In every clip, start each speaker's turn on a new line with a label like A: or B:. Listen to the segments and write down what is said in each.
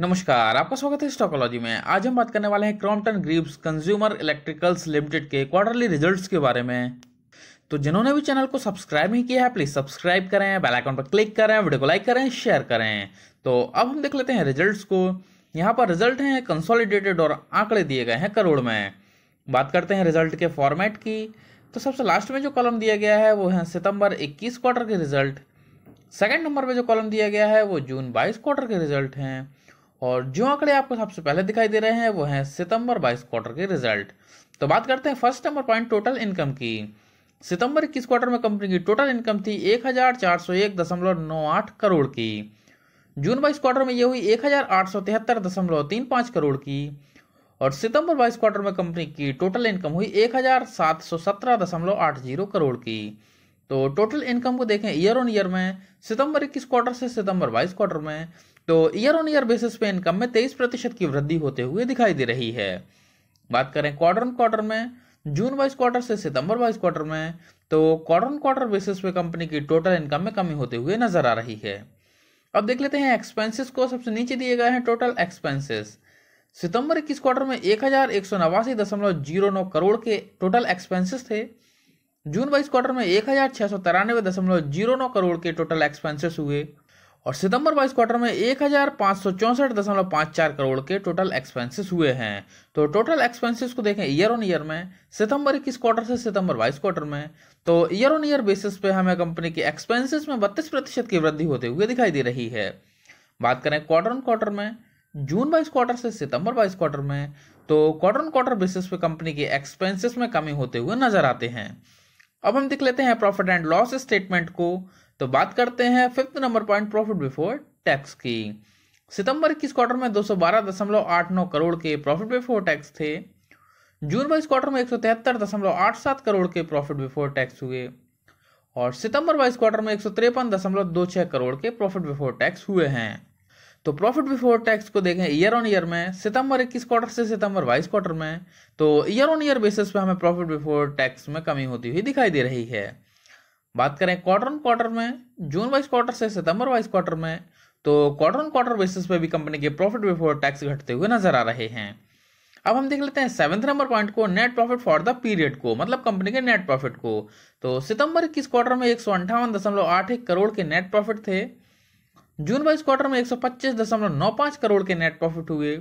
A: नमस्कार आपका स्वागत है स्टॉकोलॉजी में आज हम बात करने वाले हैं Crompton Greaves consumer electricals limited के क्वार्टरली रिजल्ट्स के बारे में तो जिन्होंने भी चैनल को सब्सक्राइब नहीं किया है प्लीज़ सब्सक्राइब करें बेल आइकन पर क्लिक करें वीडियो को लाइक करें शेयर करें तो अब हम देख लेते हैं रिजल्ट को यहाँ पर रिजल्ट हैं कंसोलिडेटेड और आंकड़े दिए गए हैं करोड़ में बात करते हैं रिजल्ट के फॉर्मेट की तो सबसे लास्ट में जो कॉलम दिया गया है वो है सितंबर 21 क्वार्टर के रिजल्ट सेकंड नंबर पे जो कॉलम दिया गया है वो जून 22 क्वार्टर के रिजल्ट हैं और जो आंकड़े आपको सबसे पहले दिखाई दे रहे हैं वो हैं सितंबर बाईस क्वार्टर के रिजल्ट तो बात करते हैं first number point total income की सितंबर इक्कीस क्वार्टर में कंपनी की टोटल इनकम थी एक हजार चार सौ एक दशमलव नौ आठ करोड़ की जून बाईस क्वार्टर में यह हुई एक हजार आठ सौ तिहत्तर दशमलव तीन पाँच करोड़ की और सितंबर बाईस क्वार्टर में कंपनी की टोटल इनकम हुई एक हजार सात सौ सत्रह दशमलव आठ जीरो करोड़ की तो टोटल इनकम को देखें ईयर ऑन ईयर में सितंबर इक्कीस क्वार्टर से सितंबर बाईस क्वार्टर में तो ईयर ऑन ईयर बेसिस पे इनकम में तेईस प्रतिशत की वृद्धि होते हुए दिखाई दे रही है बात करें क्वार्टर ऑन क्वार्टर में जून वाइज क्वार्टर से सितंबर वाइज क्वार्टर में तो क्वार्टर ऑन क्वार्टर बेसिस पे कंपनी की टोटल इनकम में कमी होते हुए नजर आ रही है अब देख लेते हैं एक्सपेंसेस को सबसे नीचे दिए गए हैं टोटल एक्सपेंसेस सितंबर इक्कीस क्वार्टर में एक हजार एक सौ नवासी दशमलव जीरो नौ करोड़ के टोटल एक्सपेंसेस थे जून वाइज क्वार्टर में एक हजार छह सौ तिरानवे दशमलव जीरो नौ करोड़ के टोटल एक्सपेंसेस हुए और सितंबर बाईस क्वार्टर में एक हजार सौ दशमलव चार करोड़ के टोटल एक्सपेंसेस हुए हैं तो टोटल एक्सपेंसेस को देखें ईयर ऑन ईयर में सितंबर इक्कीस क्वार्टर से सितंबर बाईस क्वार्टर में तो ईयर ऑन ईयर बेसिस पे हमें कंपनी के एक्सपेंसेस में बत्तीस प्रतिशत की वृद्धि होते हुए दिखाई दे रही है बात करें क्वार्टर ऑन क्वार्टर में जून बाईस क्वार्टर से सितंबर बाईस क्वार्टर में तो क्वार्टर ऑन क्वार्टर बेसिस पे कंपनी के एक्सपेंसेस में कमी होते हुए नजर आते हैं अब हम देख लेते हैं प्रॉफिट एंड लॉस स्टेटमेंट को तो बात करते हैं fifth number point profit before tax की सितंबर इक्कीस क्वार्टर में दो करोड़ के प्रॉफिट बिफोर टैक्स थे जून वाइस क्वार्टर में एक करोड़ के प्रॉफिट बिफोर टैक्स हुए और सितंबर वाइस क्वार्टर में एक करोड़ के प्रॉफिट बिफोर टैक्स हुए हैं तो प्रॉफिट बिफोर टैक्स को देखें ईयर ऑन ईयर में सितंबर इक्कीस क्वार्टर से सितंबर 22 क्वार्टर में तो ईयर ऑन ईयर बेसिस पे हमें प्रॉफिट बिफोर टैक्स में कमी होती हुई दिखाई दे रही है बात करें क्वार्टर ऑन क्वार्टर में जून वाइज क्वार्टर से सितंबर वाइज क्वार्टर में तो क्वार्टर ऑन क्वार्टर बेसिस पे भी कंपनी के प्रॉफिट बिफोर टैक्स घटते हुए नजर आ रहे हैं अब हम देख लेते हैं सेवंथ नंबर पॉइंट को net profit for the period को मतलब कंपनी के नेट प्रॉफिट को तो सितंबर इक्कीस क्वार्टर में एक करोड़ के नेट प्रॉफिट थे जून वाइज क्वार्टर में एक करोड़ के नेट प्रॉफिट हुए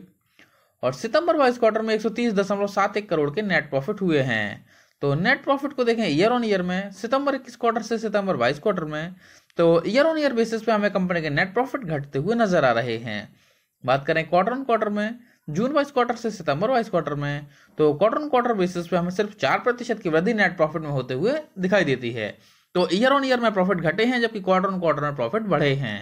A: और सितंबर वाइज क्वार्टर में एक करोड़ के नेट प्रॉफिट हुए हैं तो नेट प्रॉफिट को देखें ईयर ऑन ईयर में सितंबर इक्कीस क्वार्टर से सितंबर बाईस क्वार्टर में तो ईयर ऑन ईयर बेसिस पे हमें कंपनी के नेट प्रॉफिट घटते हुए नजर आ रहे हैं बात करें क्वार्टर ऑन क्वार्टर में जून वाइस क्वार्टर से सितंबर वाइस क्वार्टर में तो क्वार्टर ऑन क्वार्टर बेसिस पे हमें सिर्फ चार प्रतिशत की वृद्धि नेट प्रॉफिट में होते हुए दिखाई देती है तो ईयर ऑन ईयर में प्रॉफिट घटे हैं जबकि क्वार्टर ऑन क्वार्टर में प्रॉफिट बढ़े हैं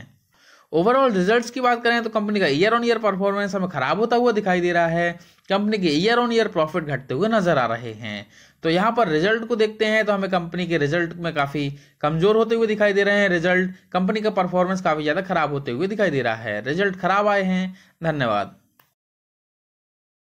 A: ओवरऑल रिजल्ट्स की बात करें तो कंपनी का ईयर ऑन ईयर परफॉर्मेंस हमें खराब होता हुआ दिखाई दे रहा है कंपनी के ईयर ऑन ईयर प्रॉफिट घटते हुए नजर आ रहे हैं तो यहाँ पर रिजल्ट को देखते हैं तो हमें कंपनी के रिजल्ट में काफ़ी कमजोर होते हुए दिखाई दे रहे हैं रिजल्ट कंपनी का परफॉर्मेंस काफ़ी ज़्यादा खराब होते हुए दिखाई दे रहा है रिजल्ट खराब आए हैं धन्यवाद